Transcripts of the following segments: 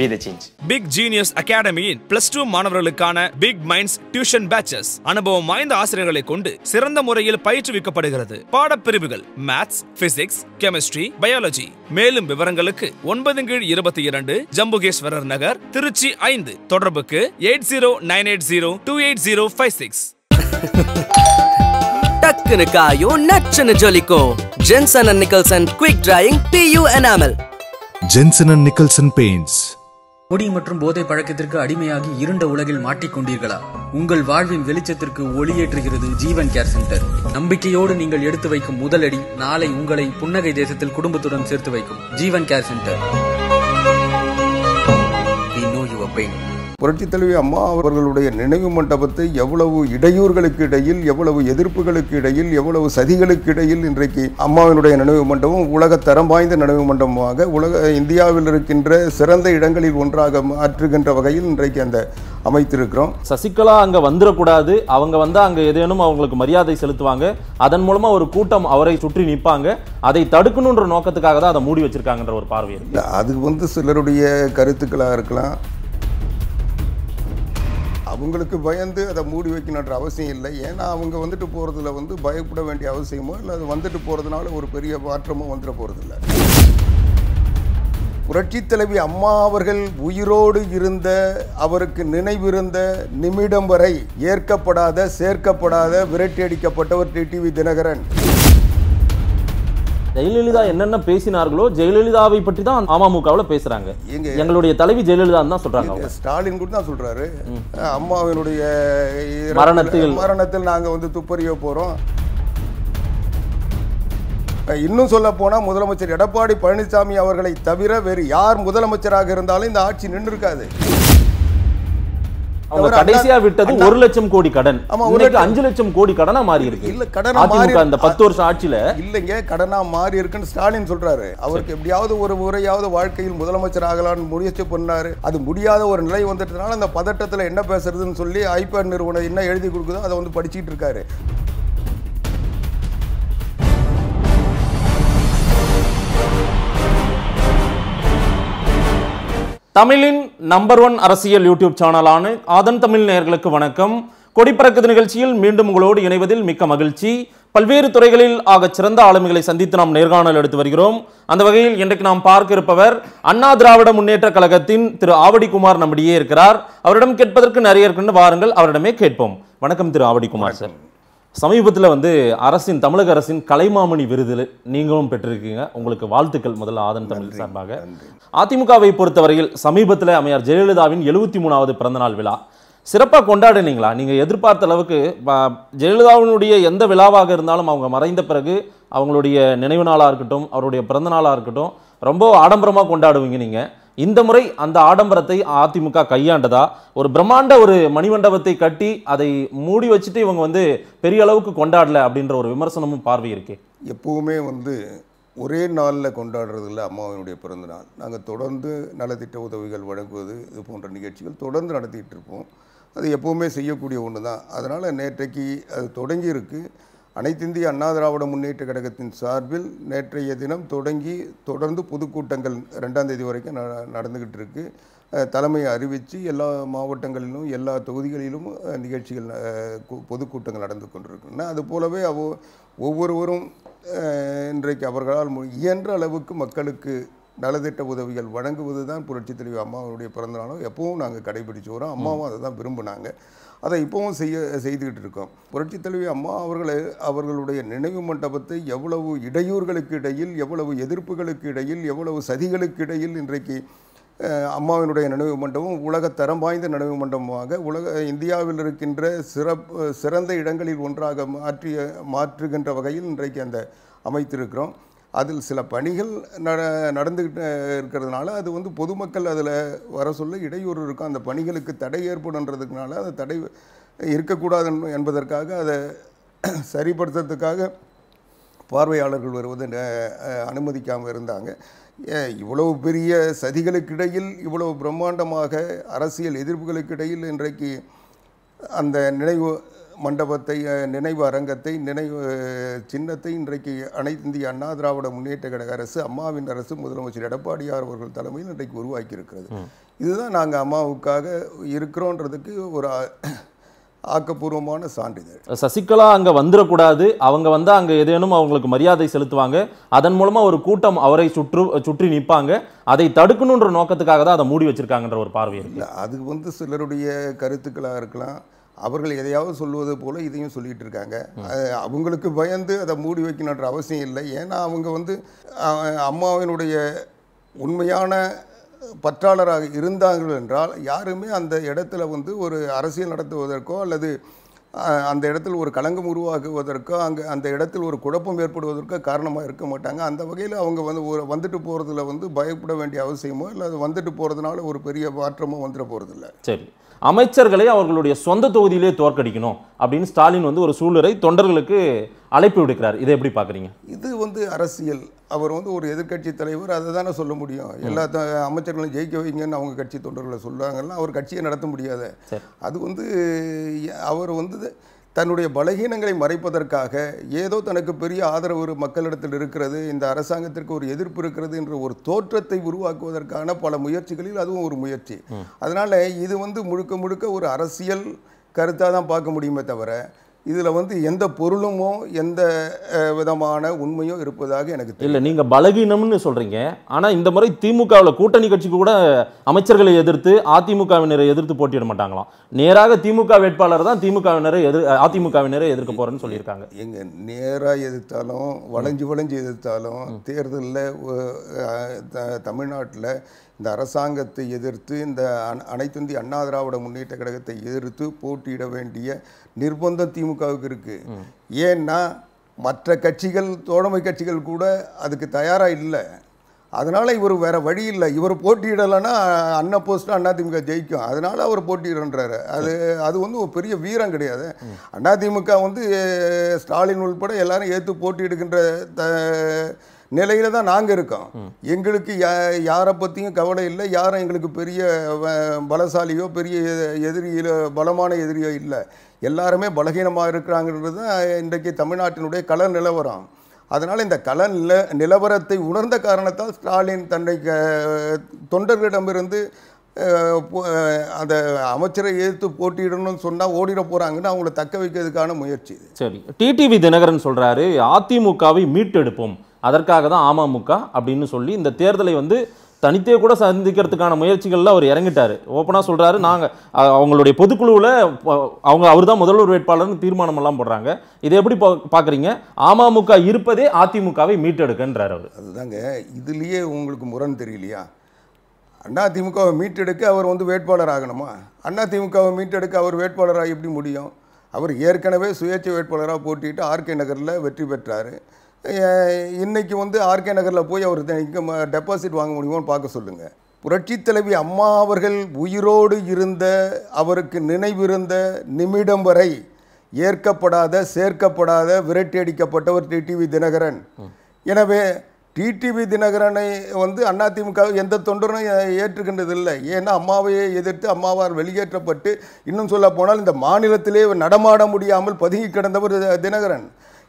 B the change big genius அகாடமியின் plus two மாணவர்களுக்கான big minds tuition batches அனுபவம் வாய்ந்த ஆசிரியர்களை கொண்டு சிறந்த முறையில் பயிற்றுவிக்கப்படுகிறது பாடப்பிரிவுகள் மேத்ஸ் பிசிக்ஸ் கெமிஸ்ட்ரி பயாலஜி மேலும் விவரங்களுக்கு ஒன்பது கீழ் இருபத்தி இரண்டு ஜம்புகேஸ்வரர் நகர் திருச்சி ஐந்து தொடர்புக்கு eight zero nine eight zero two eight zero five six டக்குனு காயும் நச்சுன்னு ஜொலிக்கும் Jenson and Nicholson quick drying pure enamel Jensen and Nicholson paints கொடி மற்றும் போதை பழக்கத்திற்கு அடிமையாகி இருண்ட உலகில் மாட்டிக்கொண்டீர்களா உங்கள் வாழ்வின் வெளிச்சத்திற்கு ஒளியேற்றுகிறது ஜீவன் கேர் சென்டர் நம்பிக்கையோடு நீங்கள் எடுத்து வைக்கும் முதலடி நாளை உங்களை புன்னகை தேசத்தில் குடும்பத்துடன் சேர்த்து வைக்கும் Jeevan care centre We know pain. புரட்சி தலைவி அம்மா அவர்களுடைய நினைவு மண்டபத்தை எவ்வளவு இடையூறுகளுக்கு இடையில் எவ்வளவு எதிர்ப்புகளுக்கு இடையில் எவ்வளவு சதிகளுக்கு இடையில் இன்றைக்கு அம்மாவினுடைய நினைவு மண்டபம் உலக தரம் வாய்ந்த நினைவு மண்டபமாக உலக இந்தியாவில் இருக்கின்ற சிறந்த இடங்களில் ஒன்றாக மாற்றுகின்ற வகையில் இன்றைக்கு அந்த அமைத்திருக்கிறோம் சசிகலா அங்க வந்துடக்கூடாது அவங்க வந்தா அங்க ஏதேனும் அவங்களுக்கு மரியாதை செலுத்துவாங்க அதன் மூலமா ஒரு கூட்டம் அவரை சுற்றி நிற்பாங்க அதை தடுக்கணுன்ற நோக்கத்துக்காக தான் அதை மூடி வச்சிருக்காங்கன்ற ஒரு பார்வை அது வந்து சிலருடைய கருத்துக்களாக இருக்கலாம் அவங்களுக்கு பயந்து அதை மூடி வைக்கணுன்ற அவசியம் இல்லை ஏன்னா அவங்க வந்துட்டு போகிறதுல வந்து பயப்பட வேண்டிய அவசியமோ இல்லை அது வந்துட்டு போகிறதுனால ஒரு பெரிய மாற்றமோ வந்துட போகிறதில்ல புரட்சி தலைவி அம்மா அவர்கள் உயிரோடு இருந்த அவருக்கு நினைவிருந்த நிமிடம் வரை ஏற்கப்படாத சேர்க்கப்படாத விரட்டியடிக்கப்பட்டவர் டிடிவி தினகரன் ஜெயலலிதா என்னென்ன பேசினார்களோ ஜெயலலிதாவை பற்றி தான் அமமுகவில் பேசுறாங்க எங்களுடைய தலைவி ஜெயலலிதா தான் சொல்றாங்க ஸ்டாலின் கூட தான் சொல்றாரு அம்மாவினுடைய மரணத்தில் மரணத்தில் நாங்கள் வந்து துப்பறிய போறோம் இன்னும் சொல்ல போனால் முதலமைச்சர் எடப்பாடி பழனிசாமி அவர்களை தவிர வேறு யார் முதலமைச்சராக இருந்தாலும் இந்த ஆட்சி நின்று இருக்காது அவங்க கடைசியா விட்டது ஒரு லட்சம் கோடி கடன் இன்னைக்கு அஞ்சு லட்சம் கோடி கடனா மாறி இருக்கு இல்ல கடனா மாறி அந்த பத்து வருஷம் ஆட்சியில இல்லைங்க கடனா மாறி இருக்குன்னு ஸ்டாலின் சொல்றாரு அவருக்கு எப்படியாவது ஒரு முறையாவது வாழ்க்கையில் முதலமைச்சர் ஆகலாம்னு முயற்சி பண்ணாரு அது முடியாத ஒரு நிலை வந்துட்டதுனால அந்த பதட்டத்தில் என்ன பேசுறதுன்னு சொல்லி ஐபேட் நிறுவனம் என்ன எழுதி கொடுக்குதோ அதை வந்து படிச்சுட்டு இருக்காரு தமிழின் நம்பர் ஒன் அரசியல் யூடியூப் சேனலான ஆதன் தமிழ் நேயர்களுக்கு வணக்கம் கொடிப்பறக்குது நிகழ்ச்சியில் மீண்டும் உங்களோடு இணைவதில் மிக்க மகிழ்ச்சி பல்வேறு துறைகளில் ஆகச் சிறந்த ஆளுமைகளை சந்தித்து நாம் நேர்காணல் எடுத்து வருகிறோம் அந்த வகையில் இன்றைக்கு நாம் பார்க்க இருப்பவர் அண்ணா திராவிட முன்னேற்ற கழகத்தின் திரு ஆவடிக்குமார் நம்மிடையே இருக்கிறார் அவரிடம் கேட்பதற்கு நிறைய இருக்குன்னு வாருங்கள் அவரிடமே கேட்போம் வணக்கம் திரு ஆவடிக்குமார் சார் சமீபத்தில் வந்து அரசின் தமிழக அரசின் கலைமாமணி விருது நீங்களும் பெற்றிருக்கீங்க உங்களுக்கு வாழ்த்துக்கள் முதல்ல ஆதன் தமிழ் சார்பாக அதிமுகவை பொறுத்தவரையில் சமீபத்தில் அமையார் ஜெயலலிதாவின் எழுபத்தி மூணாவது பிறந்தநாள் விழா சிறப்பாக கொண்டாடினீங்களா நீங்கள் எதிர்பார்த்த அளவுக்கு ஜெயலலிதாவினுடைய எந்த விழாவாக இருந்தாலும் அவங்க மறைந்த பிறகு அவங்களுடைய நினைவு நாளாக இருக்கட்டும் அவருடைய பிறந்தநாளாக இருக்கட்டும் ரொம்ப ஆடம்பரமாக கொண்டாடுவீங்க நீங்கள் இந்த முறை அந்த ஆடம்பரத்தை அதிமுக கையாண்டதா ஒரு பிரம்மாண்ட ஒரு மணிமண்டபத்தை கட்டி அதை மூடி வச்சுட்டு இவங்க வந்து பெரிய அளவுக்கு கொண்டாடல அப்படின்ற ஒரு விமர்சனமும் பார்வை இருக்கு எப்பவுமே வந்து ஒரே நாளில் கொண்டாடுறது இல்லை அம்மாவினுடைய பிறந்தநாள் நாங்கள் தொடர்ந்து நலத்திட்ட உதவிகள் வழங்குவது இது போன்ற நிகழ்ச்சிகள் தொடர்ந்து நடத்திக்கிட்டு இருப்போம் அது எப்போவுமே செய்யக்கூடிய ஒன்று தான் அதனால் நேற்றைக்கு அது தொடங்கியிருக்கு அனைத்திந்திய அண்ணா திராவிட முன்னேற்ற கழகத்தின் சார்பில் நேற்றைய தினம் தொடங்கி தொடர்ந்து பொதுக்கூட்டங்கள் ரெண்டாம் தேதி வரைக்கும் நடந்துக்கிட்டு இருக்கு தலைமையை அறிவித்து எல்லா மாவட்டங்களிலும் எல்லா தொகுதிகளிலும் நிகழ்ச்சிகள் பொதுக்கூட்டங்கள் நடந்து கொண்டிருக்கின்றன அது போலவே அவ ஒவ்வொருவரும் இன்றைக்கு அவர்களால் இயன்ற அளவுக்கு மக்களுக்கு நலத்திட்ட உதவிகள் வழங்குவது தான் புரட்சித் தலைவர் அம்மாவுடைய பிறந்தநாளும் எப்பவும் நாங்கள் கடைபிடிச்சு வரோம் அம்மாவும் அதை தான் விரும்பினாங்க அதை இப்போவும் செய்ய செய்துக்கிட்டு இருக்கோம் புரட்சித் தலைவி அம்மா அவர்களை அவர்களுடைய நினைவு மண்டபத்தை எவ்வளவு இடையூறுகளுக்கு இடையில் எவ்வளவு எதிர்ப்புகளுக்கு இடையில் எவ்வளவு சதிகளுக்கு இடையில் இன்றைக்கு அம்மாவினுடைய நினைவு மண்டபம் உலக தரம் வாய்ந்த நினைவு மண்டபமாக உலக இந்தியாவில் இருக்கின்ற சிறப்பு சிறந்த இடங்களில் ஒன்றாக மாற்றிய மாற்றுகின்ற வகையில் இன்றைக்கு அந்த அமைத்திருக்கிறோம் அதில் சில பணிகள் நட நடந்துக்கிட்டு இருக்கிறதுனால அது வந்து பொதுமக்கள் அதில் வர சொல்ல இடையூறு இருக்கும் அந்த பணிகளுக்கு தடை ஏற்படுன்றதுனால அந்த தடை இருக்கக்கூடாது என்பதற்காக அதை சரிப்படுத்துறதுக்காக பார்வையாளர்கள் வருவது அனுமதிக்காமல் இருந்தாங்க இவ்வளவு பெரிய சதிகளுக்கிடையில் இவ்வளவு பிரம்மாண்டமாக அரசியல் எதிர்ப்புகளுக்கிடையில் இன்றைக்கு அந்த நினைவு மண்டபத்தை நினைவு அரங்கத்தை நினைவு சின்னத்தை இன்றைக்கு அனைத்து இந்திய அண்ணா திராவிட முன்னேற்ற கழக அரசு அம்மாவின் அரசு முதலமைச்சர் எடப்பாடியார் அவர்கள் தலைமையில் இன்றைக்கு உருவாக்கி இருக்கிறது இதுதான் நாங்கள் அம்மாவுக்காக இருக்கிறோன்றதுக்கு ஒரு ஆக்கப்பூர்வமான சான்றிதழ் சசிகலா அங்கே வந்துடக்கூடாது அவங்க வந்தால் அங்கே ஏதேனும் அவங்களுக்கு மரியாதை செலுத்துவாங்க அதன் மூலமாக ஒரு கூட்டம் அவரை சுற்று சுற்றி நிற்பாங்க அதை தடுக்கணுன்ற நோக்கத்துக்காக தான் அதை மூடி வச்சுருக்காங்கன்ற ஒரு பார்வை இல்லை அது வந்து சிலருடைய கருத்துக்களாக இருக்கலாம் அவர்கள் எதையாவது சொல்வது போல் இதையும் சொல்லிகிட்டு இருக்காங்க அவங்களுக்கு பயந்து அதை மூடி வைக்கணுன்ற அவசியம் இல்லை ஏன்னா அவங்க வந்து அம்மாவினுடைய உண்மையான பற்றாளராக இருந்தார்கள் என்றால் யாருமே அந்த இடத்துல வந்து ஒரு அரசியல் நடத்துவதற்கோ அல்லது அந்த இடத்தில் ஒரு களங்கம் உருவாகுவதற்கோ அங்கே அந்த இடத்தில் ஒரு குழப்பம் ஏற்படுவதற்கோ காரணமாக இருக்க மாட்டாங்க அந்த வகையில் அவங்க வந்து ஒரு வந்துட்டு போகிறதுல வந்து பயப்பட வேண்டிய அவசியமோ இல்லை அது வந்துட்டு போகிறதுனால ஒரு பெரிய மாற்றமோ வந்துட போகிறதில்ல சரி அமைச்சர்களை அவர்களுடைய சொந்த தொகுதியிலே தோற்கடிக்கணும் அப்படின்னு ஸ்டாலின் வந்து ஒரு சூழலை தொண்டர்களுக்கு அழைப்பு விடுக்கிறார் இதை எப்படி பார்க்குறீங்க இது வந்து அரசியல் அவர் வந்து ஒரு எதிர்கட்சி தலைவர் அதை தானே சொல்ல முடியும் எல்லா அமைச்சர்களும் ஜெயிக்க வைங்கன்னு அவங்க கட்சி தொண்டர்களை சொல்லுவாங்கன்னா அவர் கட்சியை நடத்த முடியாத அது வந்து அவர் வந்து தன்னுடைய பலகீனங்களை மறைப்பதற்காக ஏதோ தனக்கு பெரிய ஆதரவு ஒரு மக்களிடத்தில் இருக்கிறது இந்த அரசாங்கத்திற்கு ஒரு எதிர்ப்பு இருக்கிறது என்ற ஒரு தோற்றத்தை உருவாக்குவதற்கான பல முயற்சிகளில் அதுவும் ஒரு முயற்சி அதனால் இது வந்து முழுக்க முழுக்க ஒரு அரசியல் கருத்தாக தான் பார்க்க முடியுமே தவிர இதில் வந்து எந்த பொருளுமோ எந்த விதமான உண்மையோ இருப்பதாக எனக்கு இல்லை நீங்கள் பலகீனம்னு சொல்கிறீங்க ஆனால் இந்த முறை திமுகவில் கூட்டணி கட்சிக்கு கூட அமைச்சர்களை எதிர்த்து அதிமுகவினரை எதிர்த்து போட்டியிட மாட்டாங்களாம் நேராக திமுக வேட்பாளர் தான் திமுகவினரை எதிர் அதிமுகவினரை எதிர்க்க போகிறேன்னு சொல்லியிருக்காங்க எங்கள் நேராக எதிர்த்தாலும் வளைஞ்சு வளைஞ்சு எதிர்த்தாலும் தேர்தலில் தமிழ்நாட்டில் இந்த அரசாங்கத்தை எதிர்த்து இந்த அனைத்திந்திய அண்ணா திராவிட முன்னேற்ற கழகத்தை எதிர்த்து போட்டியிட வேண்டிய நிர்பந்தம் திமுகவுக்கு இருக்குது ஏன்னா மற்ற கட்சிகள் தோழமை கட்சிகள் கூட அதுக்கு தயாராக இல்லை அதனால் இவர் வேறு வழி இல்லை இவர் போட்டியிடலைன்னா அண்ணா போஸ்ட்டு அதிமுக ஜெயிக்கும் அதனால் அவர் போட்டியிடன்றாரு அது அது வந்து ஒரு பெரிய வீரம் கிடையாது அதிமுக வந்து ஸ்டாலின் உள்பட எல்லாரும் ஏற்று போட்டியிடுகின்ற த நிலையில தான் நாங்கள் இருக்கோம் எங்களுக்கு யாரை பற்றியும் கவலை இல்லை யாரும் எங்களுக்கு பெரிய பலசாலியோ பெரிய எதிரியிலோ பலமான எதிரியோ இல்லை எல்லாருமே பலகீனமாக இருக்கிறாங்கிறது தான் இன்றைக்கு தமிழ்நாட்டினுடைய கல நிலவரம் அதனால் இந்த கல நில நிலவரத்தை உணர்ந்த காரணத்தால் ஸ்டாலின் தன்னை தொண்டர்களிடமிருந்து அந்த அமைச்சரை எதிர்த்து போட்டியிடணும்னு சொன்னால் ஓடிட போகிறாங்கன்னு அவங்கள தக்க வைக்கிறதுக்கான முயற்சி சரி டிடிவி தினகரன் சொல்கிறாரு அதிமுகவை மீட்டெடுப்போம் அதற்காக தான் அமமுக அப்படின்னு சொல்லி இந்த தேர்தலை வந்து தனித்தே கூட சந்திக்கிறதுக்கான முயற்சிகளில் அவர் இறங்கிட்டார் ஓப்பனாக சொல்கிறாரு நாங்கள் அவங்களுடைய பொதுக்குழுவில் அவங்க அவர் தான் முதல்வர் வேட்பாளர்னு தீர்மானமெல்லாம் போடுறாங்க இதை எப்படி பா பார்க்குறீங்க அமமுக இருப்பதே அதிமுகவை மீட்டெடுக்கன்றார் அவர் அதுதாங்க இதுலேயே உங்களுக்கு முரண் தெரியலையா அண்ணா திமுகவை மீட்டெடுக்க அவர் வந்து வேட்பாளர் ஆகணுமா அண்ணா திமுகவை மீட்டெடுக்க அவர் வேட்பாளராக எப்படி முடியும் அவர் ஏற்கனவே சுயேட்சை வேட்பாளராக போட்டிட்டு ஆர்கே நகரில் வெற்றி பெற்றார் இன்றைக்கி வந்து ஆர்கே நகரில் போய் அவர் டெபாசிட் வாங்க முடியுமோ பார்க்க சொல்லுங்கள் புரட்சி தலைவி அம்மா அவர்கள் உயிரோடு இருந்த அவருக்கு நினைவிருந்த நிமிடம் வரை ஏற்கப்படாத சேர்க்கப்படாத விரட்டி அடிக்கப்பட்டவர் டிடிவி தினகரன் எனவே டிடிவி தினகரனை வந்து அதிமுக எந்த தொண்டரும் இல்லை ஏன்னா அம்மாவையே எதிர்த்து அம்மாவார் வெளியேற்றப்பட்டு இன்னும் சொல்ல போனால் இந்த மாநிலத்திலே நடமாட முடியாமல் பதுங்கி கிடந்தவர் தினகரன்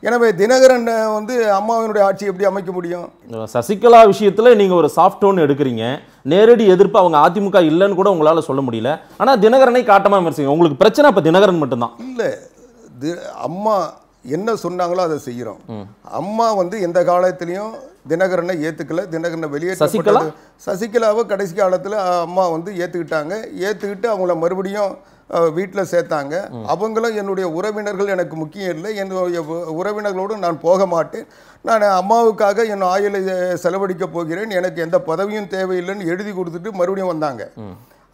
எனவே தினகரன் வந்து அம்மாவினுடைய ஆட்சி எப்படி அமைக்க முடியும் சசிகலா விஷயத்தில் நீங்கள் ஒரு சாஃப்ட் டோன் எடுக்கிறீங்க நேரடி எதிர்ப்பு அவங்க அதிமுக இல்லைன்னு கூட உங்களால் சொல்ல முடியல ஆனால் தினகரனை காட்டமாக விமர்சிங்க உங்களுக்கு பிரச்சனை இப்போ தினகரன் மட்டும்தான் இல்லை அம்மா என்ன சொன்னாங்களோ அதை செய்கிறோம் அம்மா வந்து எந்த காலத்திலையும் தினகரனை ஏற்றுக்கல தினகரனை வெளியே சசிகலா சசிகலாவை கடைசி காலத்தில் அம்மா வந்து ஏற்றுக்கிட்டாங்க ஏற்றுக்கிட்டு அவங்கள மறுபடியும் வீட்டில் சேர்த்தாங்க அவங்களும் என்னுடைய உறவினர்கள் எனக்கு முக்கியம் இல்லை என்னுடைய உறவினர்களோடு நான் போக மாட்டேன் நான் அம்மாவுக்காக என் ஆயுளை செலவழிக்க போகிறேன் எனக்கு எந்த பதவியும் தேவையில்லைன்னு எழுதி கொடுத்துட்டு மறுபடியும் வந்தாங்க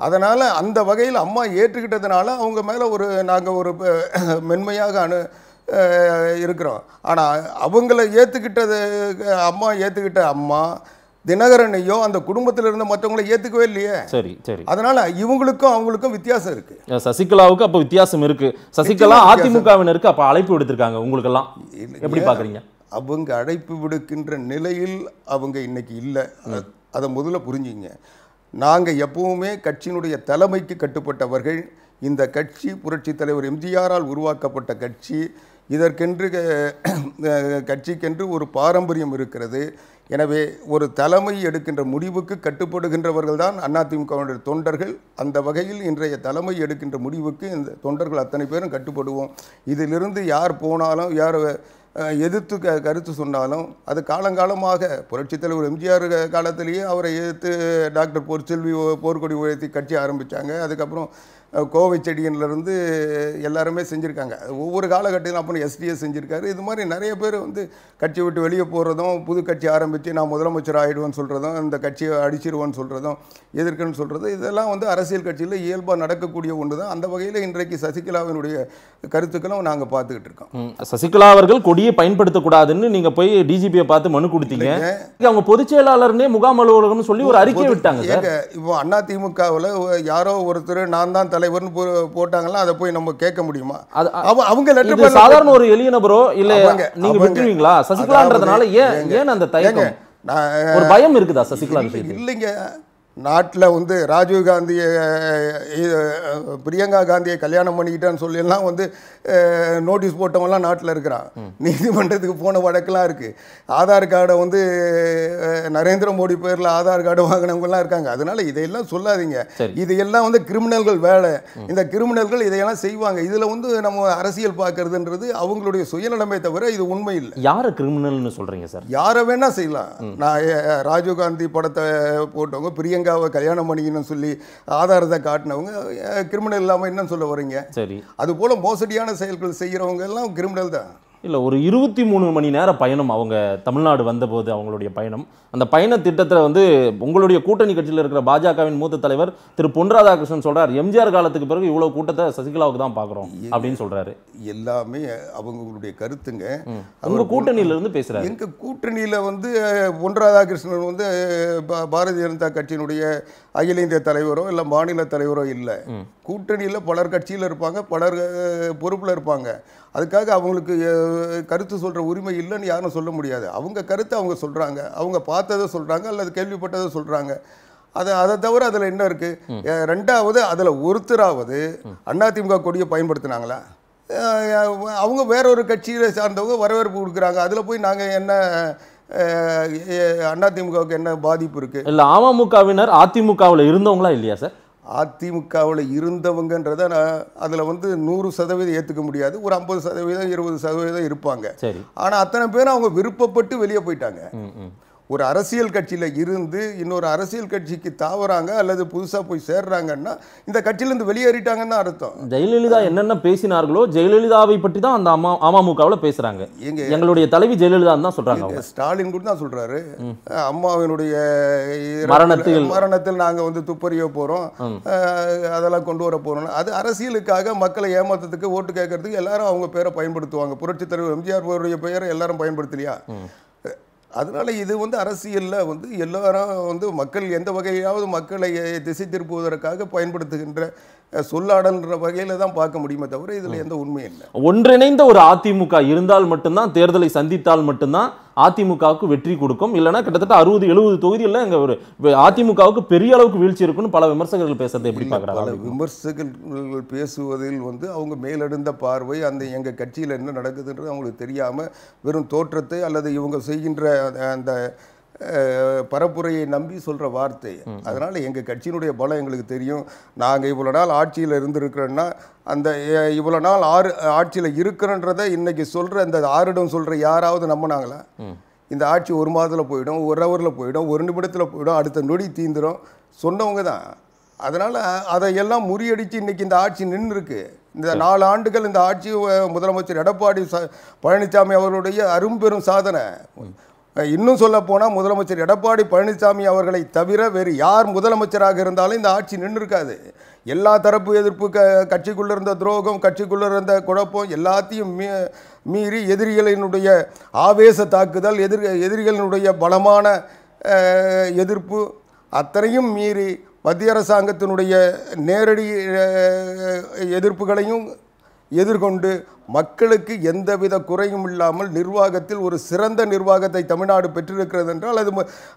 அதனால் அந்த வகையில் அம்மா ஏற்றுக்கிட்டதுனால அவங்க மேலே ஒரு நாங்கள் ஒரு மென்மையாக அனு இருக்கிறோம் ஆனால் அவங்கள ஏற்றுக்கிட்டது அம்மா ஏற்றுக்கிட்ட அம்மா தினகரனையோ அந்த குடும்பத்தில் இருந்த மற்றவங்களை ஏற்றுக்கவே இல்லையே சரி சரி அதனால இவங்களுக்கும் அவங்களுக்கும் வித்தியாசம் இருக்கு சசிகலாவுக்கு அப்போ வித்தியாசம் இருக்கு சசிகலா அதிமுகவினருக்கு அப்போ அழைப்பு விடுத்திருக்காங்க உங்களுக்கெல்லாம் எப்படி பார்க்குறீங்க அவங்க அழைப்பு விடுக்கின்ற நிலையில் அவங்க இன்னைக்கு இல்லை அதை முதல்ல புரிஞ்சுங்க நாங்கள் எப்பவுமே கட்சியினுடைய தலைமைக்கு கட்டுப்பட்டவர்கள் இந்த கட்சி புரட்சி தலைவர் எம்ஜிஆரால் உருவாக்கப்பட்ட கட்சி இதற்கென்று கட்சிக்கென்று ஒரு பாரம்பரியம் இருக்கிறது எனவே ஒரு தலைமை எடுக்கின்ற முடிவுக்கு கட்டுப்படுகின்றவர்கள் தான் அதிமுகவினுடைய தொண்டர்கள் அந்த வகையில் இன்றைய தலைமை எடுக்கின்ற முடிவுக்கு இந்த தொண்டர்கள் அத்தனை பேரும் கட்டுப்படுவோம் இதிலிருந்து யார் போனாலும் யார் எதிர்த்து க கருத்து சொன்னாலும் அது காலங்காலமாக புரட்சித்தலைவர் தலைவர் எம்ஜிஆர் காலத்திலேயே அவரை எதிர்த்து டாக்டர் போர்ச்செல்வி போர்க்கொடி உயர்த்தி கட்சி ஆரம்பித்தாங்க அதுக்கப்புறம் கோவை செடியன்லேருந்து எல்லாருமே செஞ்சுருக்காங்க ஒவ்வொரு காலகட்டத்திலும் அப்புறம் எஸ்டிஎஸ் செஞ்சுருக்காரு இது மாதிரி நிறைய பேர் வந்து கட்சி விட்டு வெளியே போகிறதும் புது கட்சி ஆரம்பித்து நான் முதலமைச்சர் ஆகிடுவேன்னு சொல்கிறதும் இந்த கட்சியை அடிச்சிருவேன்னு சொல்கிறதும் எதிர்க்குன்னு சொல்கிறது இதெல்லாம் வந்து அரசியல் கட்சியில் இயல்பாக நடக்கக்கூடிய ஒன்று தான் அந்த வகையில் இன்றைக்கு சசிகலாவினுடைய கருத்துக்களும் நாங்கள் பார்த்துக்கிட்டு இருக்கோம் சசிகலா அவர்கள் கொடியை பயன்படுத்தக்கூடாதுன்னு நீங்கள் போய் டிஜிபியை பார்த்து மனு கொடுத்தீங்க அவங்க பொதுச் செயலாளர்னே முகாம் அலுவலகம்னு சொல்லி ஒரு அறிக்கை விட்டாங்க இப்போ அதிமுகவில் யாரோ ஒருத்தர் நான் தான் தலைவர்னு போட்டாங்கன்னா அதை போய் நம்ம கேட்க முடியுமா அவங்க லெட்டர் சாதாரண ஒரு எளிய நபரோ இல்ல நீங்க விட்டுருவீங்களா சசிகலான்றதுனால ஏன் ஏன் அந்த தயங்க ஒரு பயம் இருக்குதா சசிகலா இல்லைங்க நாட்டில் வந்து ராஜீவ் காந்தியை பிரியங்கா காந்தியை கல்யாணம் பண்ணிக்கிட்டான்னு சொல்லியெல்லாம் வந்து நோட்டீஸ் போட்டவங்கலாம் நாட்டில் இருக்கிறான் நீதிமன்றத்துக்கு போன வழக்கெலாம் இருக்குது ஆதார் கார்டை வந்து நரேந்திர மோடி பேரில் ஆதார் கார்டு வாங்கினவங்கலாம் இருக்காங்க அதனால் இதையெல்லாம் சொல்லாதீங்க இதையெல்லாம் வந்து கிரிமினல்கள் வேலை இந்த கிரிமினல்கள் இதையெல்லாம் செய்வாங்க இதில் வந்து நம்ம அரசியல் பார்க்கறதுன்றது அவங்களுடைய சுயநலமே தவிர இது உண்மை இல்லை யாரை கிரிமினல்னு சொல்கிறீங்க சார் யாரை வேணால் செய்யலாம் நான் ராஜீவ் காந்தி படத்தை போட்டவங்க பிரியங்கா பிரியங்காவை கல்யாணம் பண்ணிக்கணும்னு சொல்லி ஆதாரத்தை காட்டினவங்க கிரிமினல் இல்லாமல் என்னன்னு சொல்ல வரீங்க சரி அதுபோல் மோசடியான செயல்கள் செய்கிறவங்க எல்லாம் கிரிமினல் தான் இல்லை ஒரு இருபத்தி மூணு மணி நேர பயணம் அவங்க தமிழ்நாடு வந்தபோது அவங்களுடைய பயணம் அந்த பயண திட்டத்தில் வந்து உங்களுடைய கூட்டணி கட்சியில் இருக்கிற பாஜகவின் மூத்த தலைவர் திரு பொன் ராதாகிருஷ்ணன் சொல்கிறார் எம்ஜிஆர் காலத்துக்கு பிறகு இவ்வளோ கூட்டத்தை சசிகலாவுக்கு தான் பார்க்குறோம் அப்படின்னு சொல்கிறாரு எல்லாமே அவங்களுடைய கருத்துங்க அவங்க கூட்டணியிலேருந்து பேசுகிறாரு எங்கள் கூட்டணியில் வந்து பொன் ராதாகிருஷ்ணன் வந்து பாரதிய ஜனதா கட்சியினுடைய அகில இந்திய தலைவரோ இல்லை மாநில தலைவரோ இல்லை கூட்டணியில் பலர் கட்சியில் இருப்பாங்க பலர் பொறுப்பில் இருப்பாங்க அதுக்காக அவங்களுக்கு கருத்து சொல்கிற உரிமை இல்லைன்னு யாரும் சொல்ல முடியாது அவங்க கருத்தை அவங்க சொல்கிறாங்க அவங்க பார்த்ததை சொல்கிறாங்க அல்லது கேள்விப்பட்டதை சொல்கிறாங்க அதை அதை தவிர அதில் என்ன இருக்குது ரெண்டாவது அதில் ஒருத்தராவது அதிமுக கொடியை பயன்படுத்தினாங்களா அவங்க வேற ஒரு கட்சியை சார்ந்தவங்க வரவேற்பு கொடுக்குறாங்க அதில் போய் நாங்கள் என்ன அதிமுகவுக்கு என்ன பாதிப்பு இருக்குது இல்லை அமமுகவினர் அதிமுகவில் இருந்தவங்களா இல்லையா சார் அதிமுகவில் இருந்தவங்கன்றத நான் அதில் வந்து நூறு சதவீதம் ஏற்றுக்க முடியாது ஒரு ஐம்பது சதவீதம் இருபது சதவீதம் இருப்பாங்க ஆனால் அத்தனை பேரும் அவங்க விருப்பப்பட்டு வெளியே போயிட்டாங்க ஒரு அரசியல் கட்சியில் இருந்து இன்னொரு அரசியல் கட்சிக்கு தாவறாங்க அல்லது புதுசாக போய் சேர்றாங்கன்னா இந்த கட்சியிலேருந்து வெளியேறிட்டாங்கன்னு அர்த்தம் ஜெயலலிதா என்னென்ன பேசினார்களோ ஜெயலலிதாவை பற்றி தான் அந்த அம்மா அமமுகவில் பேசுகிறாங்க எங்க எங்களுடைய தலைவி ஜெயலலிதா தான் சொல்கிறாங்க ஸ்டாலின் கூட தான் சொல்கிறாரு அம்மாவினுடைய மரணத்தில் மரணத்தில் நாங்கள் வந்து துப்பறிய போகிறோம் அதெல்லாம் கொண்டு வர போகிறோம் அது அரசியலுக்காக மக்களை ஏமாத்தத்துக்கு ஓட்டு கேட்கறதுக்கு எல்லாரும் அவங்க பேரை பயன்படுத்துவாங்க புரட்சித் தலைவர் எம்ஜிஆர் அவருடைய பெயரை எல்லாரும் பயன்படுத்தலையா அதனால் இது வந்து அரசியலில் வந்து எல்லாரும் வந்து மக்கள் எந்த வகையாவது மக்களை திசை திருப்புவதற்காக பயன்படுத்துகின்ற சொல்லாடன்ற வகையில் தான் பார்க்க முடியுமே தவிர இதில் எந்த உண்மையும் இல்லை ஒன்றிணைந்த ஒரு அதிமுக இருந்தால் மட்டும்தான் தேர்தலை சந்தித்தால் மட்டும்தான் அதிமுகவுக்கு வெற்றி கொடுக்கும் இல்லைனா கிட்டத்தட்ட அறுபது எழுபது தொகுதியில் எங்கள் ஒரு அதிமுகவுக்கு பெரிய அளவுக்கு வீழ்ச்சி இருக்குன்னு பல விமர்சகர்கள் பேசுறது எப்படி பார்க்குறாங்க விமர்சகர்கள் பேசுவதில் வந்து அவங்க மேலெடுந்த பார்வை அந்த எங்கள் கட்சியில் என்ன நடக்குதுன்றது அவங்களுக்கு தெரியாமல் வெறும் தோற்றத்தை அல்லது இவங்க செய்கின்ற அந்த பரப்புரையை நம்பி சொல்கிற வார்த்தை அதனால் எங்கள் கட்சியினுடைய பலம் எங்களுக்கு தெரியும் நாங்கள் இவ்வளோ நாள் ஆட்சியில் இருந்திருக்கிறோன்னா அந்த இவ்வளோ நாள் ஆறு ஆட்சியில் இருக்கிறன்றதை இன்றைக்கி சொல்கிற அந்த ஆறிடம் சொல்கிற யாராவது நம்பினாங்களா இந்த ஆட்சி ஒரு மாதத்தில் போயிடும் ஒரு ஹவரில் போயிடும் ஒரு நிமிடத்தில் போயிடும் அடுத்த நொடி தீந்துடும் சொன்னவங்க தான் அதனால் அதையெல்லாம் முறியடித்து இன்றைக்கி இந்த ஆட்சி நின்று இந்த நாலு ஆண்டுகள் இந்த ஆட்சி முதலமைச்சர் எடப்பாடி பழனிசாமி அவர்களுடைய அரும்பெரும் சாதனை இன்னும் சொல்ல போனால் முதலமைச்சர் எடப்பாடி பழனிசாமி அவர்களை தவிர வேறு யார் முதலமைச்சராக இருந்தாலும் இந்த ஆட்சி நின்று இருக்காது எல்லா தரப்பு எதிர்ப்பு க கட்சிக்குள்ளே இருந்த துரோகம் கட்சிக்குள்ளே இருந்த குழப்பம் எல்லாத்தையும் மீ மீறி எதிரிகளினுடைய ஆவேச தாக்குதல் எதிர் எதிரிகளினுடைய பலமான எதிர்ப்பு அத்தனையும் மீறி மத்திய அரசாங்கத்தினுடைய நேரடி எதிர்ப்புகளையும் எதிர்கொண்டு மக்களுக்கு எந்தவித குறையும் இல்லாமல் நிர்வாகத்தில் ஒரு சிறந்த நிர்வாகத்தை தமிழ்நாடு பெற்றிருக்கிறது என்றால் அது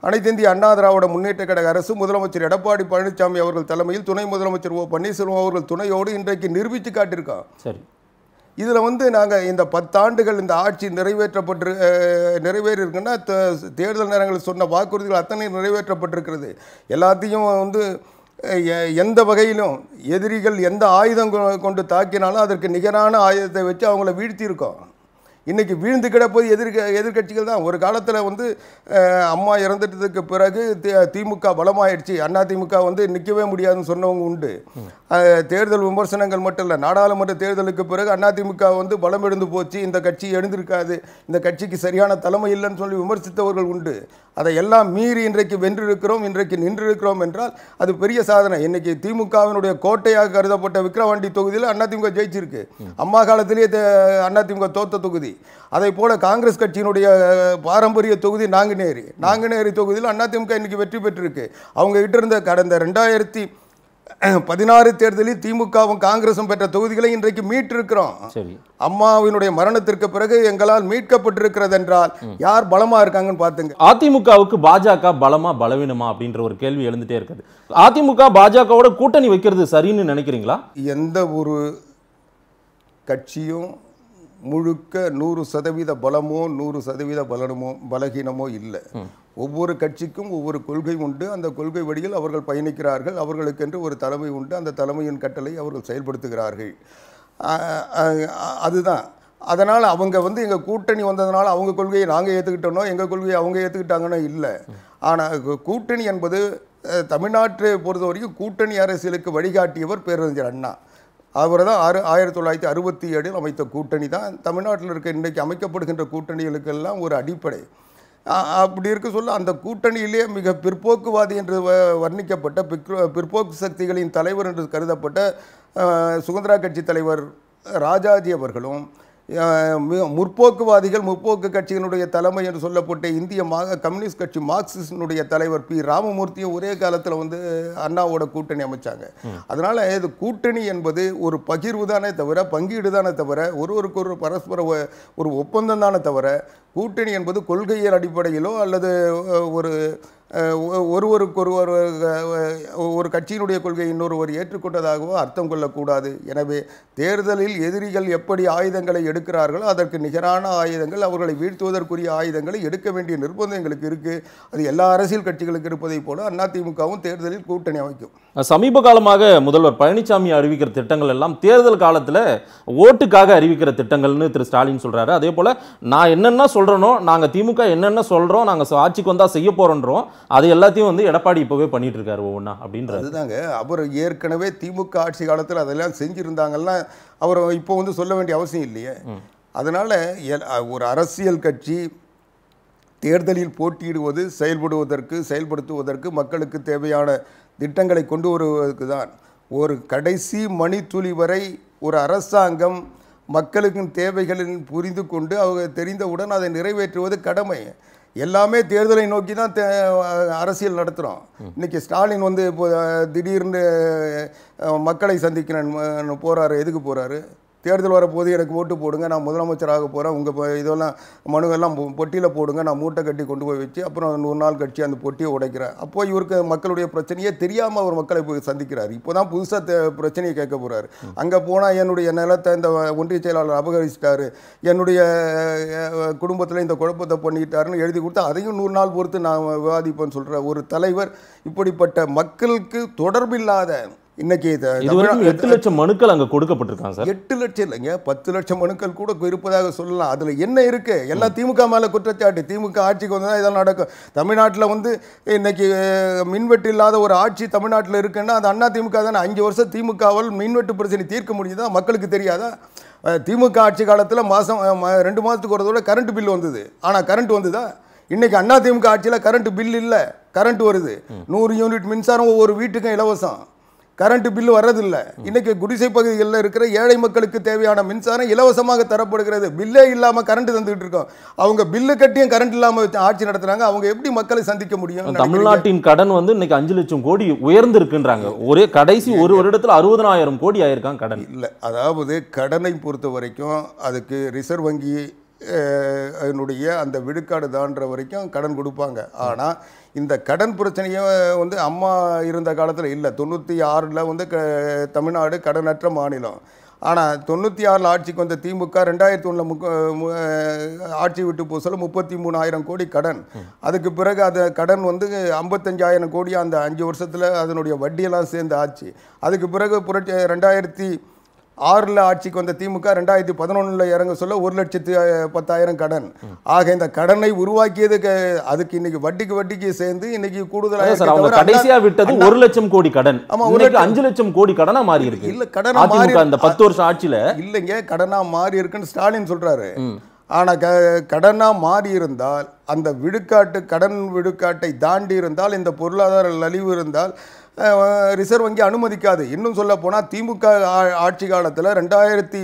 அனைத்து இந்திய அண்ணா திராவிட முன்னேற்ற கழக அரசு முதலமைச்சர் எடப்பாடி பழனிசாமி அவர்கள் தலைமையில் துணை முதலமைச்சர் ஓ பன்னீர்செல்வம் அவர்கள் துணையோடு இன்றைக்கு நிரூபித்து காட்டியிருக்கான் சரி இதில் வந்து நாங்கள் இந்த பத்தாண்டுகள் இந்த ஆட்சி நிறைவேற்றப்பட்டு நிறைவேறியிருக்குன்னா தேர்தல் நேரங்களில் சொன்ன வாக்குறுதிகள் அத்தனை நிறைவேற்றப்பட்டிருக்கிறது எல்லாத்தையும் வந்து எந்த வகையிலும் எதிரிகள் எந்த ஆயுதம் கொண்டு தாக்கினாலும் அதற்கு நிகரான ஆயுதத்தை வச்சு அவங்கள வீழ்த்தியிருக்கோம் இன்றைக்கி வீழ்ந்து கிடப்பது எதிர்க எதிர்கட்சிகள் தான் ஒரு காலத்தில் வந்து அம்மா இறந்துட்டதுக்கு பிறகு திமுக பலமாயிடுச்சு அண்ணா திமுக வந்து நிற்கவே முடியாதுன்னு சொன்னவங்க உண்டு தேர்தல் விமர்சனங்கள் மட்டும் இல்லை நாடாளுமன்ற தேர்தலுக்கு பிறகு அண்ணா திமுக வந்து பலம் எழுந்து போச்சு இந்த கட்சி எழுந்திருக்காது இந்த கட்சிக்கு சரியான தலைமை இல்லைன்னு சொல்லி விமர்சித்தவர்கள் உண்டு அதை எல்லாம் மீறி இன்றைக்கு வென்றிருக்கிறோம் இன்றைக்கு நின்றிருக்கிறோம் என்றால் அது பெரிய சாதனை இன்றைக்கி திமுகவினுடைய கோட்டையாக கருதப்பட்ட விக்ரவாண்டி தொகுதியில் அதிமுக ஜெயிச்சிருக்கு அம்மா காலத்திலேயே அதிமுக தோத்த தொகுதி அதை போல காங்கிரஸ் கட்சியினுடைய பாரம்பரிய தொகுதி நாங்குநேரி நாங்குநேரி தொகுதியில் அதிமுக இன்னைக்கு வெற்றி பெற்றிருக்கு அவங்க கிட்ட இருந்த கடந்த ரெண்டாயிரத்தி பதினாறு தேர்தலில் திமுகவும் காங்கிரசும் பெற்ற தொகுதிகளை இன்றைக்கு மீட்டிருக்கிறோம் அம்மாவினுடைய மரணத்திற்கு பிறகு எங்களால் மீட்கப்பட்டிருக்கிறது என்றால் யார் பலமா இருக்காங்கன்னு பாத்துங்க அதிமுகவுக்கு பாஜக பலமா பலவீனமா அப்படின்ற ஒரு கேள்வி எழுந்துட்டே இருக்குது அதிமுக பாஜகவோட கூட்டணி வைக்கிறது சரின்னு நினைக்கிறீங்களா எந்த ஒரு கட்சியும் முழுக்க நூறு சதவீத பலமோ நூறு சதவீத பலனமோ பலகீனமோ இல்லை ஒவ்வொரு கட்சிக்கும் ஒவ்வொரு கொள்கை உண்டு அந்த கொள்கை வழியில் அவர்கள் பயணிக்கிறார்கள் அவர்களுக்கென்று ஒரு தலைமை உண்டு அந்த தலைமையின் கட்டளை அவர்கள் செயல்படுத்துகிறார்கள் அதுதான் அதனால் அவங்க வந்து எங்கள் கூட்டணி வந்ததுனால அவங்க கொள்கையை நாங்கள் ஏற்றுக்கிட்டோனோ எங்கள் கொள்கையை அவங்க ஏற்றுக்கிட்டாங்கன்னா இல்லை ஆனால் கூட்டணி என்பது தமிழ்நாட்டை பொறுத்த வரைக்கும் கூட்டணி அரசியலுக்கு வழிகாட்டியவர் பேரறிஞர் அண்ணா அவர் தான் ஆறு ஆயிரத்தி தொள்ளாயிரத்தி அறுபத்தி ஏழில் அமைத்த கூட்டணி தான் தமிழ்நாட்டில் இருக்க இன்றைக்கு அமைக்கப்படுகின்ற கூட்டணிகளுக்கெல்லாம் ஒரு அடிப்படை அப்படி இருக்க சொல்ல அந்த கூட்டணியிலேயே மிக பிற்போக்குவாதி என்று வர்ணிக்கப்பட்ட பிற்போக்கு சக்திகளின் தலைவர் என்று கருதப்பட்ட சுதந்திரா கட்சி தலைவர் ராஜாஜி அவர்களும் முற்போக்குவாதிகள் முற்போக்கு கட்சியினுடைய தலைமை என்று சொல்லப்பட்ட இந்திய மா கம்யூனிஸ்ட் கட்சி மார்க்சிஸ்டினுடைய தலைவர் பி ராமமூர்த்தியும் ஒரே காலத்தில் வந்து அண்ணாவோட கூட்டணி அமைச்சாங்க அதனால் இது கூட்டணி என்பது ஒரு பகிர்வு தானே தவிர பங்கீடு தானே தவிர ஒருவருக்கு ஒரு பரஸ்பர ஒரு ஒப்பந்தம் தானே தவிர கூட்டணி என்பது கொள்கையியல் அடிப்படையிலோ அல்லது ஒரு ஒருவருக்கு ஒருவர் ஒரு கட்சியினுடைய கொள்கை இன்னொருவர் ஏற்றுக்கொண்டதாகவோ அர்த்தம் கொள்ளக்கூடாது எனவே தேர்தலில் எதிரிகள் எப்படி ஆயுதங்களை எடுக்கிறார்களோ அதற்கு நிகரான ஆயுதங்கள் அவர்களை வீழ்த்துவதற்குரிய ஆயுதங்களை எடுக்க வேண்டிய நிர்பந்தம் எங்களுக்கு இருக்குது அது எல்லா அரசியல் கட்சிகளுக்கு இருப்பதைப் போல அதிமுகவும் தேர்தலில் கூட்டணி அமைக்கும் சமீப காலமாக முதல்வர் பழனிசாமி அறிவிக்கிற திட்டங்கள் எல்லாம் தேர்தல் காலத்தில் ஓட்டுக்காக அறிவிக்கிற திட்டங்கள்னு திரு ஸ்டாலின் சொல்கிறாரு அதே போல் நான் என்னென்ன சொல்கிறேனோ நாங்கள் திமுக என்னென்ன சொல்கிறோம் நாங்கள் ஆட்சிக்கு வந்தால் செய்ய போகிறோன்றோம் அது எல்லாத்தையும் வந்து எடப்பாடி இப்போவே பண்ணிட்டு இருக்காரு ஒவ்வொன்றா அப்படின்றது அதுதாங்க அவர் ஏற்கனவே திமுக ஆட்சி காலத்தில் அதெல்லாம் செஞ்சுருந்தாங்கலாம் அவர் இப்போ வந்து சொல்ல வேண்டிய அவசியம் இல்லையே அதனால் ஒரு அரசியல் கட்சி தேர்தலில் போட்டியிடுவது செயல்படுவதற்கு செயல்படுத்துவதற்கு மக்களுக்கு தேவையான திட்டங்களை கொண்டு வருவதற்கு தான் ஒரு கடைசி மணித்துளி வரை ஒரு அரசாங்கம் மக்களுக்கும் தேவைகளின் புரிந்து கொண்டு அவங்க தெரிந்தவுடன் அதை நிறைவேற்றுவது கடமை எல்லாமே தேர்தலை நோக்கி தான் அரசியல் நடத்துகிறோம் இன்றைக்கி ஸ்டாலின் வந்து இப்போ திடீர்னு மக்களை சந்திக்கிறேன் போகிறாரு எதுக்கு போகிறாரு தேர்தல் வரப்போது எனக்கு ஓட்டு போடுங்க நான் முதலமைச்சராக போகிறேன் உங்கள் இதெல்லாம் மனுவெல்லாம் பொட்டியில் போடுங்க நான் மூட்டை கட்டி கொண்டு போய் வச்சு அப்புறம் நூறு நாள் கட்சி அந்த பொட்டியை உடைக்கிறேன் அப்போது இவருக்கு மக்களுடைய பிரச்சனையே தெரியாமல் அவர் மக்களை போய் சந்திக்கிறார் இப்போ தான் புதுசாக பிரச்சனையை கேட்க போகிறாரு அங்கே போனால் என்னுடைய நிலத்தை இந்த ஒன்றிய செயலாளர் அபகரிச்சிட்டார் என்னுடைய குடும்பத்தில் இந்த குழப்பத்தை பண்ணிட்டாருன்னு எழுதி கொடுத்தா அதையும் நூறு நாள் பொறுத்து நான் விவாதிப்பேன்னு சொல்கிற ஒரு தலைவர் இப்படிப்பட்ட மக்களுக்கு தொடர்பில்லாத இன்னைக்கு எட்டு லட்சம் மனுக்கள் அங்கே கொடுக்கப்பட்டிருக்காங்க சார் எட்டு லட்சம் இல்லைங்க பத்து லட்சம் மனுக்கள் கூட இருப்பதாக சொல்லலாம் அதில் என்ன இருக்குது எல்லா திமுக மேலே குற்றச்சாட்டு திமுக ஆட்சிக்கு வந்தால் இதெல்லாம் நடக்கும் தமிழ்நாட்டில் வந்து இன்னைக்கு மின்வெட்டு இல்லாத ஒரு ஆட்சி தமிழ்நாட்டில் இருக்குன்னா அது அண்ணா திமுக தானே அஞ்சு வருஷம் திமுகவால் மின்வெட்டு பிரச்சனை தீர்க்க முடியுதா மக்களுக்கு தெரியாதா திமுக ஆட்சி காலத்தில் மாதம் ரெண்டு மாதத்துக்கு ஒரு தடவை கரண்ட் பில் வந்தது ஆனால் கரண்ட் வந்ததா இன்றைக்கி அண்ணா திமுக ஆட்சியில் கரண்ட் பில் இல்லை கரண்ட் வருது நூறு யூனிட் மின்சாரம் ஒவ்வொரு வீட்டுக்கும் இலவசம் கரண்ட் பில்லு வர்றதில்லை இன்றைக்கி குடிசை பகுதிகளில் இருக்கிற ஏழை மக்களுக்கு தேவையான மின்சாரம் இலவசமாக தரப்படுகிறது பில்லே இல்லாமல் கரண்ட் தந்துக்கிட்டு இருக்கோம் அவங்க பில்லு கட்டியும் கரண்ட் இல்லாமல் ஆட்சி நடத்துகிறாங்க அவங்க எப்படி மக்களை சந்திக்க முடியும் தமிழ்நாட்டின் கடன் வந்து இன்னைக்கு அஞ்சு லட்சம் கோடி உயர்ந்துருக்குன்றாங்க ஒரே கடைசி ஒரு வருடத்தில் அறுபதனாயிரம் கோடி ஆயிருக்காங்க கடன் இல்லை அதாவது கடனை பொறுத்த வரைக்கும் அதுக்கு ரிசர்வ் வங்கி அதனுடைய அந்த விடுக்காடு தாண்டுற வரைக்கும் கடன் கொடுப்பாங்க ஆனால் இந்த கடன் பிரச்சனையும் வந்து அம்மா இருந்த காலத்தில் இல்லை தொண்ணூற்றி ஆறில் வந்து க தமிழ்நாடு கடனற்ற மாநிலம் ஆனால் தொண்ணூற்றி ஆறில் ஆட்சிக்கு வந்த திமுக ரெண்டாயிரத்தி ஒன்றில் முக்க ஆட்சி விட்டு போக சொல்ல முப்பத்தி மூணாயிரம் கோடி கடன் அதுக்கு பிறகு அந்த கடன் வந்து ஐம்பத்தஞ்சாயிரம் கோடி அந்த அஞ்சு வருஷத்தில் அதனுடைய வட்டியெல்லாம் சேர்ந்து ஆச்சு அதுக்கு பிறகு புரட்சி ரெண்டாயிரத்தி ஆறில் ஆட்சிக்கு வந்த திமுக ரெண்டாயிரத்தி பதினொன்றில் இறங்க சொல்ல ஒரு லட்சத்து பத்தாயிரம் கடன் ஆக இந்த கடனை உருவாக்கியது அதுக்கு இன்னைக்கு வட்டிக்கு வட்டிக்கு சேர்ந்து இன்னைக்கு கூடுதலாக கடைசியா விட்டது ஒரு லட்சம் கோடி கடன் ஆமா ஒரு அஞ்சு லட்சம் கோடி கடனா மாறி இருக்கு இல்ல கடனா மாறி அந்த பத்து வருஷம் ஆட்சியில இல்லைங்க கடனா மாறி இருக்குன்னு ஸ்டாலின் சொல்றாரு ஆனால் க கடனாக மாறி இருந்தால் அந்த விடுக்காட்டு கடன் விடுக்காட்டை தாண்டி இருந்தால் இந்த பொருளாதார நலிவு இருந்தால் ரிசர்வ் வங்கி அனுமதிக்காது இன்னும் சொல்ல போனால் திமுக ஆட்சி காலத்தில் ரெண்டாயிரத்தி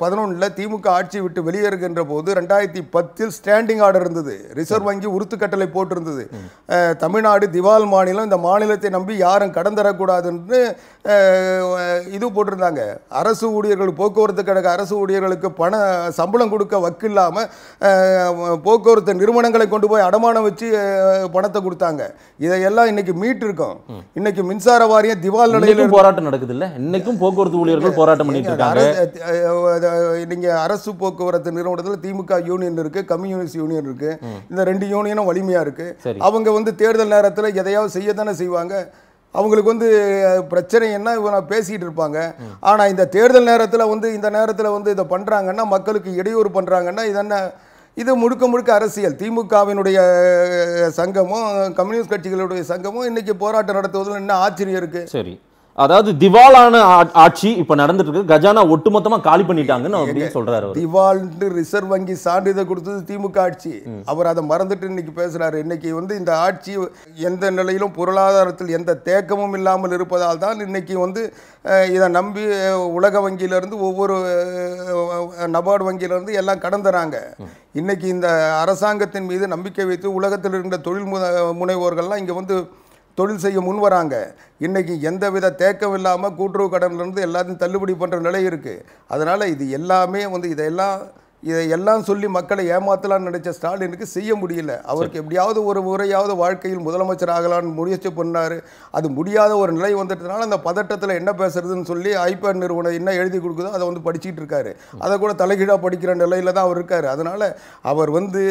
பதினொன்றில் திமுக ஆட்சி விட்டு வெளியேறுகின்ற போது ரெண்டாயிரத்தி பத்தில் ஸ்டாண்டிங் ஆர்டர் இருந்தது ரிசர்வ் வங்கி உறுத்துக்கட்டளை போட்டிருந்தது தமிழ்நாடு திவால் மாநிலம் இந்த மாநிலத்தை நம்பி யாரும் கடன் தரக்கூடாதுன்னு இது போட்டிருந்தாங்க அரசு ஊழியர்கள் போக்குவரத்து கழக அரசு ஊழியர்களுக்கு பண சம்பளம் கொடுக்க வக்கு இல்லாமல் போக்குவரத்து நிறுவனங்களை கொண்டு போய் அடமானம் வச்சு பணத்தை கொடுத்தாங்க இதையெல்லாம் இன்னைக்கு மீட்டிருக்கோம் இன்னைக்கு மின்சார வாரியம் திவால் நிலையில் போராட்டம் நடக்குது இல்லை இன்னைக்கும் போக்குவரத்து ஊழியர்கள் போராட்டம் பண்ணிட்டு இருக்காங்க நீங்கள் அரசு போக்குவரத்து நிறுவனத்தில் திமுக யூனியன் இருக்குது கம்யூனிஸ்ட் யூனியன் இருக்குது இந்த ரெண்டு யூனியனும் வலிமையாக இருக்குது அவங்க வந்து தேர்தல் நேரத்தில் எதையாவது செய்ய தானே செய்வாங்க அவங்களுக்கு வந்து பிரச்சனை என்ன இவங்க பேசிகிட்டு இருப்பாங்க ஆனால் இந்த தேர்தல் நேரத்தில் வந்து இந்த நேரத்தில் வந்து இதை பண்ணுறாங்கன்னா மக்களுக்கு இடையூறு பண்ணுறாங்கன்னா என்ன இது முழுக்க முழுக்க அரசியல் திமுகவினுடைய சங்கமும் கம்யூனிஸ்ட் கட்சிகளுடைய சங்கமும் இன்னைக்கு போராட்டம் நடத்துவதில் என்ன ஆச்சரியம் இருக்குது சரி அதாவது திவாலான ஆட்சி இப்ப நடந்துட்டு இருக்கு கஜானா ஒட்டுமொத்தமா காலி பண்ணிட்டாங்கன்னு சொல்றாரு திவால்னு ரிசர்வ் வங்கி சான்றிதழ் கொடுத்தது திமுக ஆட்சி அவர் அதை மறந்துட்டு இன்னைக்கு பேசுறாரு இன்னைக்கு வந்து இந்த ஆட்சி எந்த நிலையிலும் பொருளாதாரத்தில் எந்த தேக்கமும் இல்லாமல் இருப்பதால் தான் இன்னைக்கு வந்து இதை நம்பி உலக வங்கியிலிருந்து ஒவ்வொரு நபார்டு வங்கியிலிருந்து எல்லாம் கடந்துறாங்க இன்னைக்கு இந்த அரசாங்கத்தின் மீது நம்பிக்கை வைத்து உலகத்தில் இருந்த தொழில் முனைவோர்கள்லாம் இங்கே வந்து தொழில் செய்ய முன்வராங்க இன்றைக்கி இன்றைக்கி எந்தவித தேக்கம் இல்லாமல் கூட்டுறவு கடன்லேருந்து எல்லாத்தையும் தள்ளுபடி பண்ணுற நிலை இருக்குது அதனால் இது எல்லாமே வந்து இதையெல்லாம் இதை எல்லாம் சொல்லி மக்களை ஏமாத்தலாம்னு நினைச்ச ஸ்டாலினுக்கு செய்ய முடியல அவருக்கு எப்படியாவது ஒரு முறையாவது வாழ்க்கையில் முதலமைச்சர் ஆகலாம்னு முயற்சி பண்ணார் அது முடியாத ஒரு நிலை வந்துட்டதுனால அந்த பதட்டத்தில் என்ன பேசுறதுன்னு சொல்லி ஐபேட் நிறுவனம் என்ன எழுதி கொடுக்குதோ அதை வந்து படிச்சுட்டு இருக்காரு அதை கூட தலைகீழாக படிக்கிற நிலையில தான் அவர் இருக்கார் அதனால் அவர் வந்து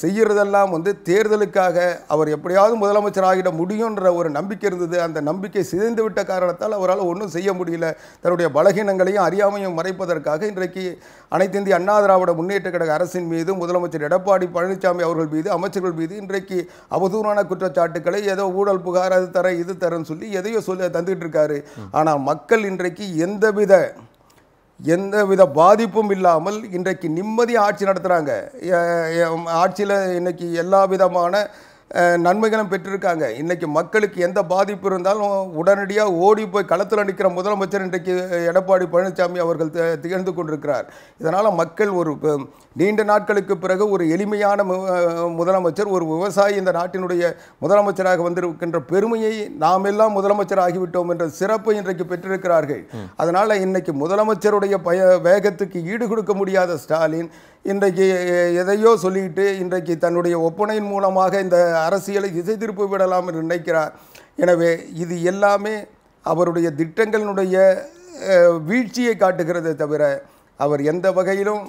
செய்கிறதெல்லாம் வந்து தேர்தலுக்காக அவர் எப்படியாவது முதலமைச்சர் ஆகிட முடியுன்ற ஒரு நம்பிக்கை இருந்தது அந்த நம்பிக்கை சிதைந்து விட்ட காரணத்தால் அவரால் ஒன்றும் செய்ய முடியல தன்னுடைய பலகீனங்களையும் அறியாமையும் மறைப்பதற்காக இன்றைக்கு அனைத்து இந்திய அண்ணா திராவிட முன்னேற்ற கழக அரசின் மீது முதலமைச்சர் எடப்பாடி பழனிசாமி அவர்கள் மீது அமைச்சர்கள் மீது இன்றைக்கு அவதூறான குற்றச்சாட்டுக்களை ஏதோ ஊழல் புகார் அது தர இது தரன்னு சொல்லி எதையோ சொல்லி தந்துகிட்டு இருக்காரு ஆனால் மக்கள் இன்றைக்கு எந்தவித எந்தவித பாதிப்பும் இல்லாமல் இன்றைக்கு நிம்மதி ஆட்சி நடத்துகிறாங்க ஆட்சியில் இன்றைக்கி எல்லா விதமான நன்மைகளும் பெற்றிருக்காங்க இன்றைக்கி மக்களுக்கு எந்த பாதிப்பு இருந்தாலும் உடனடியாக ஓடி போய் களத்தில் நிற்கிற முதலமைச்சர் இன்றைக்கு எடப்பாடி பழனிசாமி அவர்கள் திகழ்ந்து கொண்டிருக்கிறார் இதனால் மக்கள் ஒரு நீண்ட நாட்களுக்கு பிறகு ஒரு எளிமையான முதலமைச்சர் ஒரு விவசாயி இந்த நாட்டினுடைய முதலமைச்சராக வந்திருக்கின்ற பெருமையை நாம் எல்லாம் முதலமைச்சர் ஆகிவிட்டோம் என்ற சிறப்பை இன்றைக்கு பெற்றிருக்கிறார்கள் அதனால் இன்றைக்கு முதலமைச்சருடைய பய வேகத்துக்கு ஈடு கொடுக்க முடியாத ஸ்டாலின் இன்றைக்கு எதையோ சொல்லிட்டு இன்றைக்கு தன்னுடைய ஒப்பனையின் மூலமாக இந்த அரசியலை திசை திருப்பி விடலாம் என்று நினைக்கிறார் எனவே இது எல்லாமே அவருடைய திட்டங்களினுடைய வீழ்ச்சியை காட்டுகிறதை தவிர அவர் எந்த வகையிலும்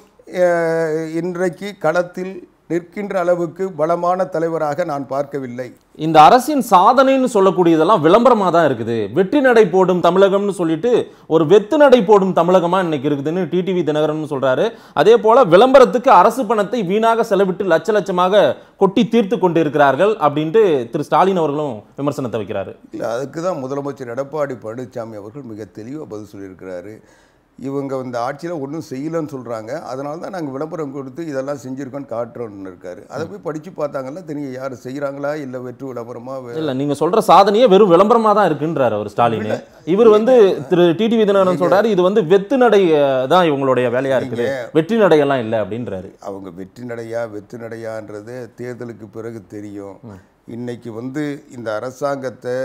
இன்றைக்கு களத்தில் நிற்கின்ற அளவுக்கு பலமான தலைவராக நான் பார்க்கவில்லை இந்த அரசின் சாதனைன்னு சொல்லக்கூடியதெல்லாம் விளம்பரமாக தான் இருக்குது வெற்றி நடை போடும் தமிழகம்னு சொல்லிட்டு ஒரு வெத்து நடை போடும் தமிழகமாக இன்னைக்கு இருக்குதுன்னு டிடிவி தினகரன் சொல்கிறாரு அதே போல் விளம்பரத்துக்கு அரசு பணத்தை வீணாக செலவிட்டு லட்ச லட்சமாக கொட்டி தீர்த்து கொண்டு இருக்கிறார்கள் அப்படின்ட்டு திரு ஸ்டாலின் அவர்களும் விமர்சனத்தை வைக்கிறாரு இல்லை அதுக்கு தான் முதலமைச்சர் எடப்பாடி பழனிசாமி அவர்கள் மிக தெளிவாக பதில் சொல்லியிருக்கிறாரு இவங்க இந்த ஆட்சியில் ஒன்றும் செய்யலைன்னு சொல்கிறாங்க அதனால தான் நாங்கள் விளம்பரம் கொடுத்து இதெல்லாம் செஞ்சுருக்கோன்னு காட்டுறோன்னு இருக்காரு அதை போய் படித்து பார்த்தாங்கல்ல தெரியும் யார் செய்கிறாங்களா இல்லை வெற்று விளம்பரமாக இல்லை நீங்கள் சொல்கிற சாதனையே வெறும் விளம்பரமாக தான் இருக்குன்றார் அவர் ஸ்டாலின் இவர் வந்து திரு டிடி விதனானன் சொல்கிறாரு இது வந்து வெத்து நடை தான் இவங்களுடைய வேலையாக இருக்குது வெற்றி நடையெல்லாம் இல்லை அப்படின்றாரு அவங்க வெற்றி நடையா வெத்து நடையான்றது தேர்தலுக்கு பிறகு தெரியும் இன்னைக்கு வந்து இந்த அரசாங்கத்தை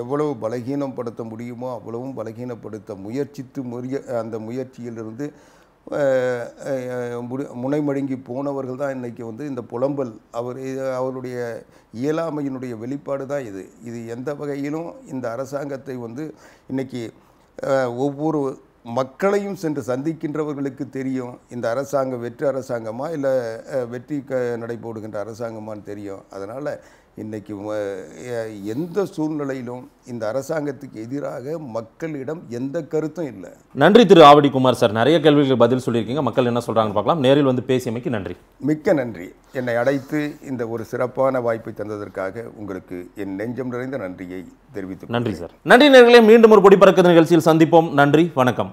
எவ்வளவு பலகீனப்படுத்த முடியுமோ அவ்வளவும் பலகீனப்படுத்த முயற்சித்து முறிய அந்த முயற்சியிலிருந்து முனைமடுங்கி போனவர்கள் தான் இன்றைக்கி வந்து இந்த புலம்பல் அவர் அவருடைய இயலாமையினுடைய வெளிப்பாடு தான் இது இது எந்த வகையிலும் இந்த அரசாங்கத்தை வந்து இன்றைக்கி ஒவ்வொரு மக்களையும் சென்று சந்திக்கின்றவர்களுக்கு தெரியும் இந்த அரசாங்கம் வெற்றி அரசாங்கமாக இல்லை வெற்றி க நடைபோடுகின்ற அரசாங்கமானு தெரியும் அதனால் இன்றைக்கி எந்த சூழ்நிலையிலும் இந்த அரசாங்கத்துக்கு எதிராக மக்களிடம் எந்த கருத்தும் இல்லை நன்றி திரு ஆவடிக்குமார் சார் நிறைய கேள்விகள் பதில் சொல்லியிருக்கீங்க மக்கள் என்ன சொல்கிறாங்கன்னு பார்க்கலாம் நேரில் வந்து பேசியமைக்கு நன்றி மிக்க நன்றி என்னை அடைத்து இந்த ஒரு சிறப்பான வாய்ப்பை தந்ததற்காக உங்களுக்கு என் நெஞ்சம் நிறைந்த நன்றியை தெரிவித்து நன்றி சார் நன்றி நேர்களை மீண்டும் ஒரு பொடிப்பறக்க நிகழ்ச்சியில் சந்திப்போம் நன்றி வணக்கம்